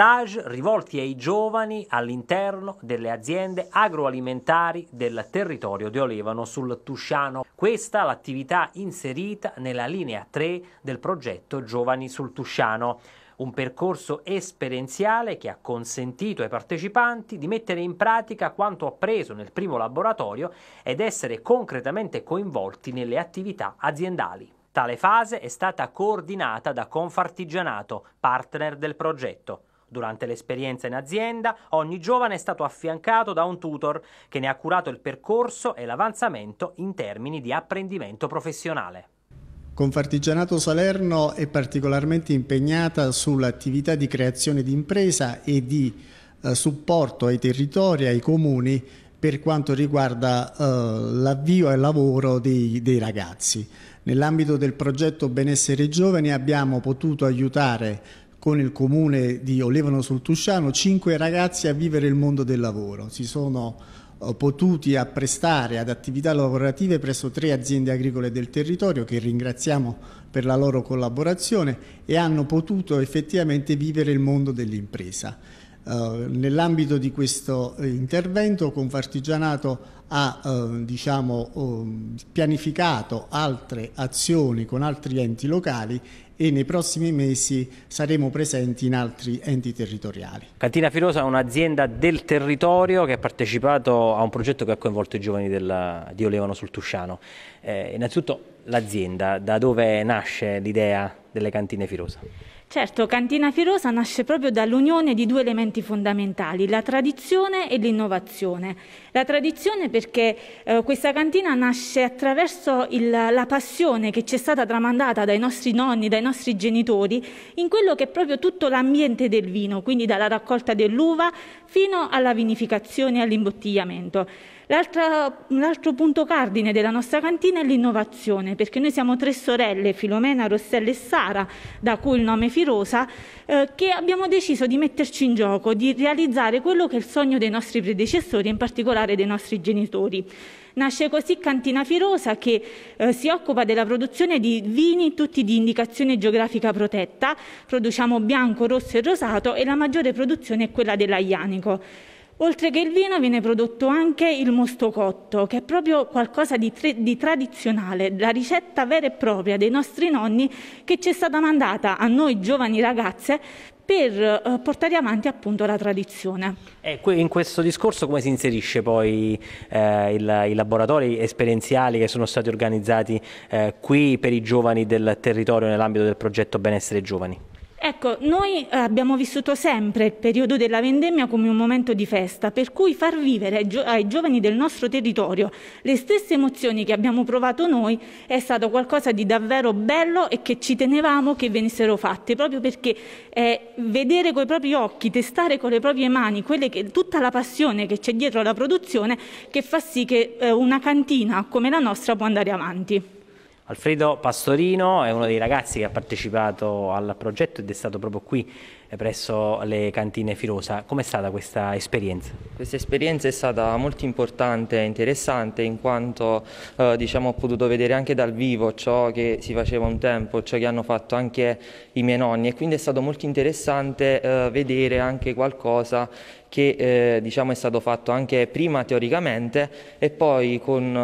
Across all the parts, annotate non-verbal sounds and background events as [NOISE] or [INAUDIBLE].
stage rivolti ai giovani all'interno delle aziende agroalimentari del territorio di Olevano sul Tusciano. Questa è l'attività inserita nella linea 3 del progetto Giovani sul Tusciano un percorso esperienziale che ha consentito ai partecipanti di mettere in pratica quanto appreso nel primo laboratorio ed essere concretamente coinvolti nelle attività aziendali. Tale fase è stata coordinata da Confartigianato, partner del progetto. Durante l'esperienza in azienda, ogni giovane è stato affiancato da un tutor che ne ha curato il percorso e l'avanzamento in termini di apprendimento professionale. Confartigianato Salerno è particolarmente impegnata sull'attività di creazione di impresa e di eh, supporto ai territori, ai comuni per quanto riguarda eh, l'avvio il lavoro dei, dei ragazzi. Nell'ambito del progetto Benessere Giovani abbiamo potuto aiutare con il comune di Olevano sul Tusciano cinque ragazzi a vivere il mondo del lavoro. Si sono eh, potuti apprestare ad attività lavorative presso tre aziende agricole del territorio che ringraziamo per la loro collaborazione e hanno potuto effettivamente vivere il mondo dell'impresa. Eh, nell'ambito di questo eh, intervento Confartigianato ha eh, diciamo, ehm, pianificato altre azioni con altri enti locali e nei prossimi mesi saremo presenti in altri enti territoriali. Cantina Filosa è un'azienda del territorio che ha partecipato a un progetto che ha coinvolto i giovani della, di Olevano sul Tusciano. Eh, innanzitutto l'azienda, da dove nasce l'idea delle cantine Filosa? Certo, Cantina Firosa nasce proprio dall'unione di due elementi fondamentali, la tradizione e l'innovazione. La tradizione perché eh, questa cantina nasce attraverso il, la passione che ci è stata tramandata dai nostri nonni, dai nostri genitori, in quello che è proprio tutto l'ambiente del vino, quindi dalla raccolta dell'uva fino alla vinificazione e all'imbottigliamento un altro punto cardine della nostra cantina è l'innovazione, perché noi siamo tre sorelle, Filomena, Rossella e Sara, da cui il nome Firosa, eh, che abbiamo deciso di metterci in gioco, di realizzare quello che è il sogno dei nostri predecessori, in particolare dei nostri genitori. Nasce così Cantina Firosa che eh, si occupa della produzione di vini tutti di indicazione geografica protetta, produciamo bianco, rosso e rosato e la maggiore produzione è quella dell'Aianico. Oltre che il vino viene prodotto anche il mosto cotto, che è proprio qualcosa di, di, tradizionale, la ricetta vera e propria dei nostri nonni che ci è stata mandata a noi giovani ragazze per eh, portare avanti appunto la tradizione. Eh, e in questo discorso come si inserisce poi eh, il, i laboratori esperienziali che sono stati organizzati eh, qui per i giovani del territorio nell'ambito del progetto Benessere Giovani? Ecco, noi eh, abbiamo vissuto sempre il periodo della vendemmia come un momento di festa, per cui far vivere ai, giovani del nostro territorio le stesse emozioni che abbiamo provato noi è stato qualcosa di davvero bello e che ci tenevamo che venissero fatte, proprio perché eh, vedere coi propri occhi, testare con le proprie mani che, tutta la passione che c'è dietro alla produzione che fa sì che eh, una cantina come la nostra può andare avanti. Alfredo Pastorino è uno dei ragazzi che ha partecipato al progetto ed è stato proprio qui eh, presso le cantine Filosa. Com'è stata questa esperienza? Questa esperienza è stata molto importante e interessante in quanto eh, diciamo, ho potuto vedere anche dal vivo ciò che si faceva un tempo, ciò che hanno fatto anche i miei nonni e quindi è stato molto interessante eh, vedere anche qualcosa che eh, diciamo, è stato fatto anche prima teoricamente e poi con,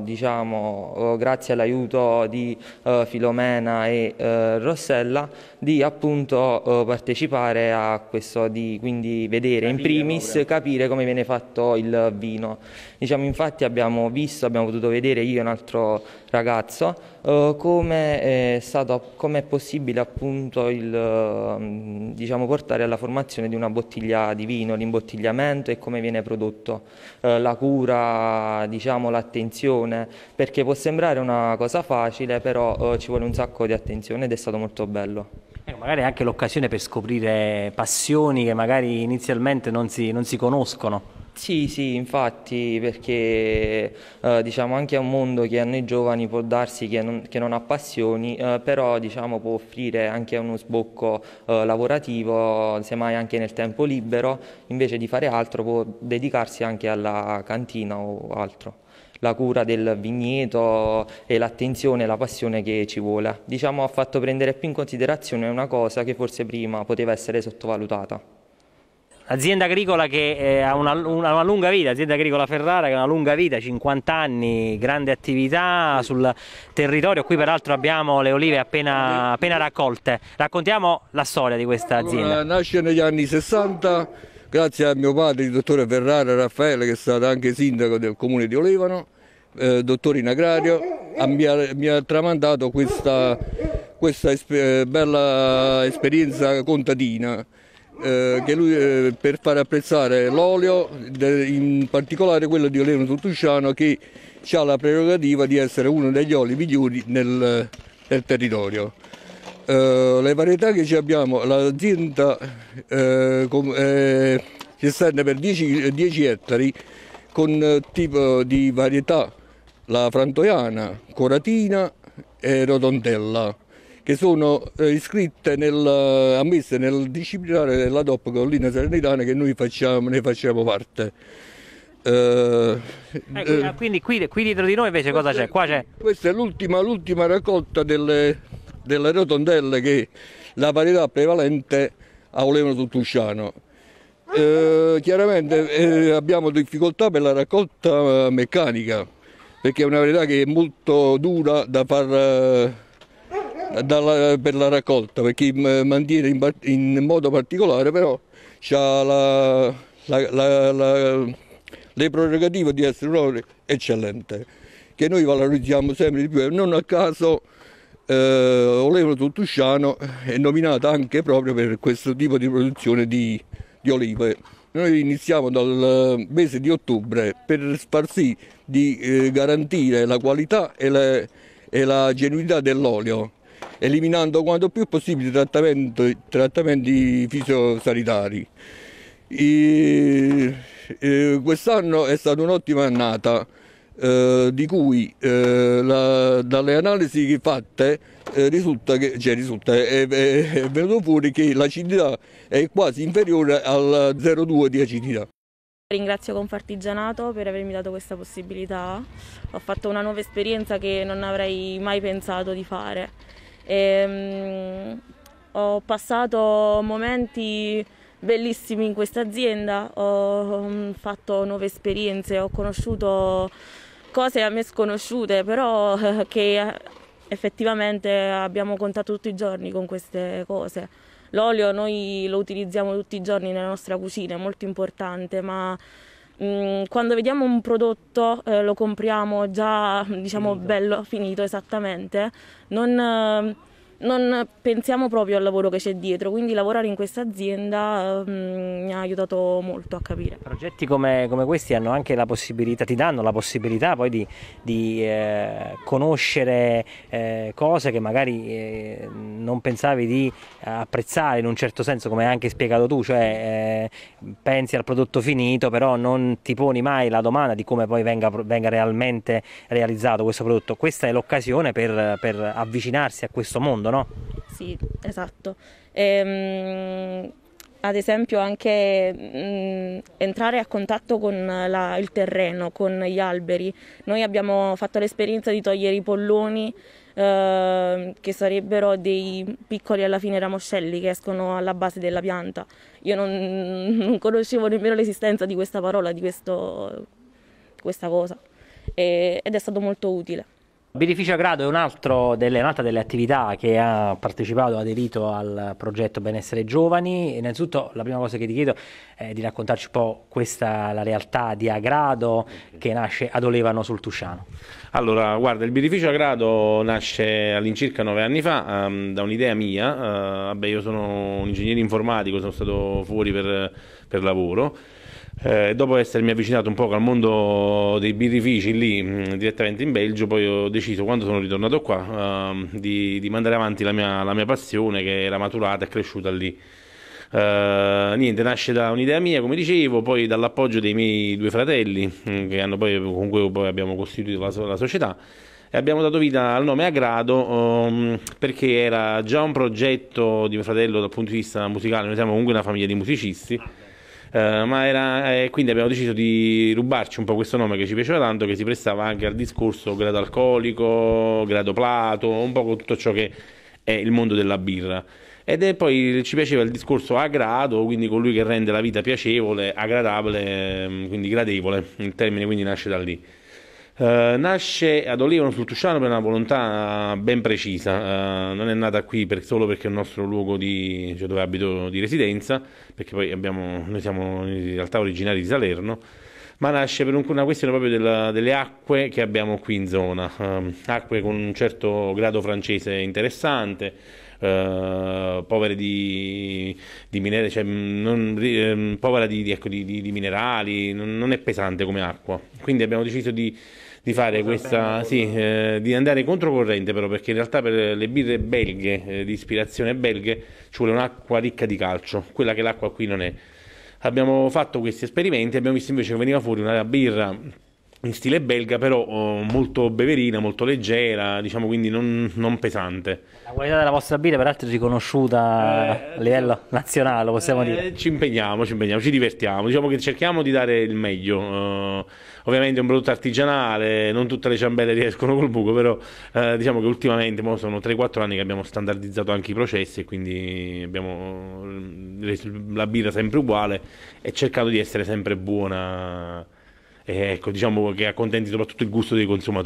eh, diciamo, oh, grazie all'aiuto di eh, Filomena e eh, Rossella di appunto eh, partecipare a questo, di quindi vedere in primis, capire come viene fatto il vino. Diciamo infatti abbiamo visto, abbiamo potuto vedere io e un altro ragazzo eh, come è stato, come è possibile appunto il, mm, diciamo, portare alla formazione di una bottiglia di vino, l'imbottigliamento e come viene prodotto, eh, la cura, diciamo, l'attenzione, perché può sembrare una cosa facile, però ci vuole un sacco di attenzione ed è stato molto bello magari anche l'occasione per scoprire passioni che magari inizialmente non si, non si conoscono. Sì, sì, infatti, perché eh, diciamo anche a un mondo che a noi giovani può darsi che non, che non ha passioni, eh, però diciamo, può offrire anche uno sbocco eh, lavorativo, semmai anche nel tempo libero, invece di fare altro può dedicarsi anche alla cantina o altro la cura del vigneto e l'attenzione e la passione che ci vuole. Diciamo ha fatto prendere più in considerazione una cosa che forse prima poteva essere sottovalutata. Azienda agricola che eh, ha una, una, una, lunga vita, azienda agricola Ferrara che ha una lunga vita, 50 anni, grande attività sul territorio, qui peraltro abbiamo le olive appena, appena raccolte. Raccontiamo la storia di questa azienda. Allora, nasce negli anni 60 grazie a mio padre, il dottore Ferrara Raffaele, che è stato anche sindaco del comune di Olevano, eh, dottore in agrario, mi ha, mi ha tramandato questa, questa esper eh, bella esperienza contadina. Eh, che lui, eh, per far apprezzare l'olio, in particolare quello di Oleno Tuttusciano, che ha la prerogativa di essere uno degli oli migliori nel, nel territorio. Eh, le varietà che ci abbiamo, l'azienda eh, eh, si estende per 10, 10 ettari con eh, tipo di varietà la frantoiana, coratina e rotondella che sono eh, iscritte nel, ammesse nel disciplinare della DOP Collina Serenitana che noi facciamo, ne facciamo parte. Eh, ecco, eh, ah, quindi qui, qui, dietro di noi invece cosa c'è? Questa è l'ultima, raccolta delle, delle rotondelle che la parità prevalente a Olevano sul Eh, chiaramente eh, abbiamo difficoltà per la raccolta eh, meccanica perché è una varietà che è molto dura da far, eh, dalla, per la raccolta perché eh, mantiene in, in modo particolare però ha la, la, la, le prerogative di essere un oro eccellente che noi valorizziamo sempre di più e non a caso eh, Olevolo Tuttusciano è nominata anche proprio per questo tipo di produzione di, di olive. Noi iniziamo dal mese di ottobre per far sì di eh, garantire la qualità e, le, e la genuinità dell'olio, eliminando quanto più possibile trattamenti, trattamenti fisiosanitari. E, eh, quest'anno è stata un'ottima annata eh, di cui eh, la, dalle analisi fatte eh, risulta, che, cioè risulta è, è, è venuto fuori che l'acidità è quasi inferiore al 0,2 di acidità. Ringrazio Confartigianato per avermi dato questa possibilità. Ho fatto una nuova esperienza che non avrei mai pensato di fare. E, um, ho passato momenti bellissimi in questa azienda, ho um, fatto nuove esperienze, ho conosciuto cose a me sconosciute, però [LAUGHS] che eh, effettivamente abbiamo contato tutti i giorni con queste cose. L'olio noi lo utilizziamo tutti i giorni nella nostra cucina, è molto importante, ma mm, quando vediamo un prodotto eh, lo compriamo già diciamo finito. bello finito esattamente, non, eh, non pensiamo proprio al lavoro che c'è dietro, quindi lavorare in questa azienda um, mi ha aiutato molto a capire. Progetti come, come questi ti danno la possibilità poi di, di eh, conoscere eh, cose che magari eh, non pensavi di apprezzare in un certo senso, come hai anche spiegato tu, cioè eh, pensi al prodotto finito, però non ti poni mai la domanda di come poi venga, venga realmente realizzato questo prodotto. Questa è l'occasione per, per avvicinarsi a questo mondo no? Sì, esatto. Ehm, ad esempio anche mh, mm, entrare a contatto con la, il terreno, con gli alberi. Noi abbiamo fatto l'esperienza di togliere i polloni eh, che sarebbero dei piccoli alla fine ramoscelli che escono alla base della pianta. Io non, non conoscevo nemmeno l'esistenza di questa parola, di questo, questa cosa e, ed è stato molto utile. Beneficio Agrado è un delle, un'altra delle attività che ha partecipato, aderito al progetto Benessere Giovani. Innanzitutto la prima cosa che ti chiedo è di raccontarci un po' questa la realtà di Agrado che nasce ad Olevano sul Tusciano. Allora, guarda, il birrificio Agrado nasce all'incirca nove anni fa um, da un'idea mia. Uh, vabbè, io sono un ingegnere informatico, sono stato fuori per, per lavoro eh, dopo essermi avvicinato un po' al mondo dei birrifici lì mh, mm, direttamente in Belgio, poi ho deciso quando sono ritornato qua uh, di, di, mandare avanti la mia, la mia, passione che era maturata e cresciuta lì. Uh, niente, nasce da un'idea mia, come dicevo, poi dall'appoggio dei miei due fratelli, mh, mm, che hanno poi, con cui poi abbiamo costituito la, la società e abbiamo dato vita al nome Agrado um, perché era già un progetto di mio fratello dal punto di vista musicale, noi siamo comunque una famiglia di musicisti eh, ma era, eh, quindi abbiamo deciso di rubarci un po' questo nome che ci piaceva tanto, che si prestava anche al discorso grado alcolico, grado plato, un po' tutto ciò che è il mondo della birra. Ed è poi ci piaceva il discorso a grado, quindi colui che rende la vita piacevole, agradabile, ehm, quindi gradevole, il termine quindi nasce da lì. Eh, nasce ad Olivano sul Tusciano per una volontà ben precisa, uh, non è nata qui per, solo perché è il nostro luogo di, cioè dove abito di residenza, perché poi abbiamo, noi siamo in realtà originari di Salerno, ma nasce per una questione proprio della, delle acque che abbiamo qui in zona, um, acque con un certo grado francese interessante, Uh, povere di, di minerali, cioè mm, non, um, povera di, di, ecco, di minerali, non, non, è pesante come acqua. Quindi abbiamo deciso di, fare questa, sì, eh, di andare controcorrente però, perché in realtà per le birre belghe, eh, di ispirazione belghe, ci vuole un'acqua ricca di calcio, quella che l'acqua qui non è abbiamo fatto questi esperimenti e abbiamo visto invece che veniva fuori una birra in stile belga, però oh, molto beverina, molto leggera, diciamo quindi non, non, pesante. La qualità della vostra birra, peraltro, è riconosciuta eh, a livello nazionale, possiamo eh, dire. Ci impegniamo, ci impegniamo, ci divertiamo. Diciamo che cerchiamo di dare il meglio. Uh, ovviamente è un prodotto artigianale, non tutte le ciambelle riescono col buco, però uh, diciamo che ultimamente sono 3-4 anni che abbiamo standardizzato anche i processi e quindi abbiamo mm, la birra sempre uguale e cercato di essere sempre buona eh, ecco, diciamo che accontenti soprattutto il gusto dei consumatori.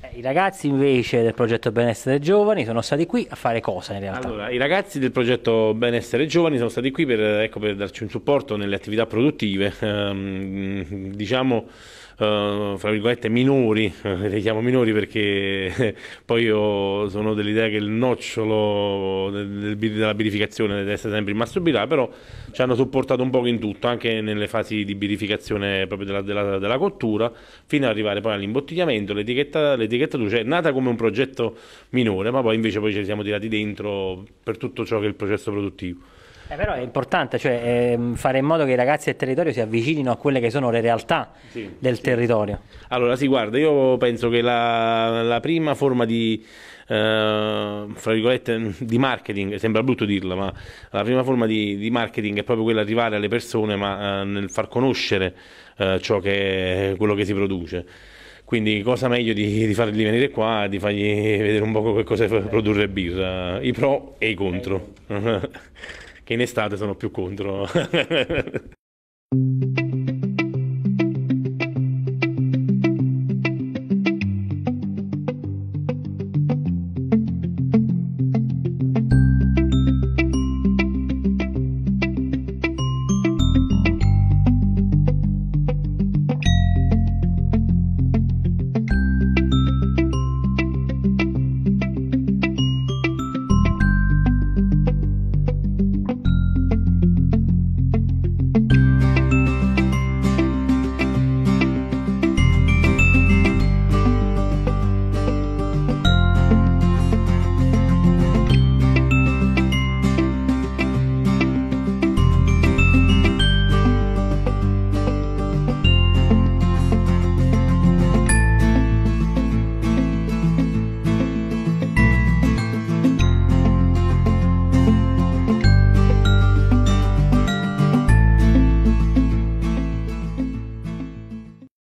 Eh, I ragazzi invece del progetto Benessere Giovani sono stati qui a fare cosa in realtà? Allora, i ragazzi del progetto Benessere Giovani sono stati qui per, ecco, per darci un supporto nelle attività produttive. Ehm, diciamo Uh, fra virgolette minori, [LAUGHS] le chiamo minori perché [LAUGHS] poi io sono dell'idea che il nocciolo del, del, della birificazione deve essere sempre il mastro birra, però ci hanno supportato un po' in tutto, anche nelle fasi di birificazione proprio della, della, della cottura, fino ad arrivare poi all'imbottigliamento, l'etichetta, l'etichettatura, cioè è nata come un progetto minore, ma poi invece poi ci siamo tirati dentro per tutto ciò che è il processo produttivo. Eh, però è importante cioè, eh, fare in modo che i ragazzi del territorio si avvicinino a quelle che sono le realtà sì, del sì. territorio. Allora, sì, guarda, io penso che la, la prima forma di, eh, fra virgolette, [LAUGHS] di marketing, sembra brutto dirlo, ma la prima forma di, di marketing è proprio quella di arrivare alle persone, ma eh, nel far conoscere eh, ciò che, è quello che si produce. Quindi cosa meglio di, di, farli venire qua, di fargli [LAUGHS] vedere un po' che cosa è produrre birra, i pro e i contro. Eh, che in estate sono più contro. [LAUGHS]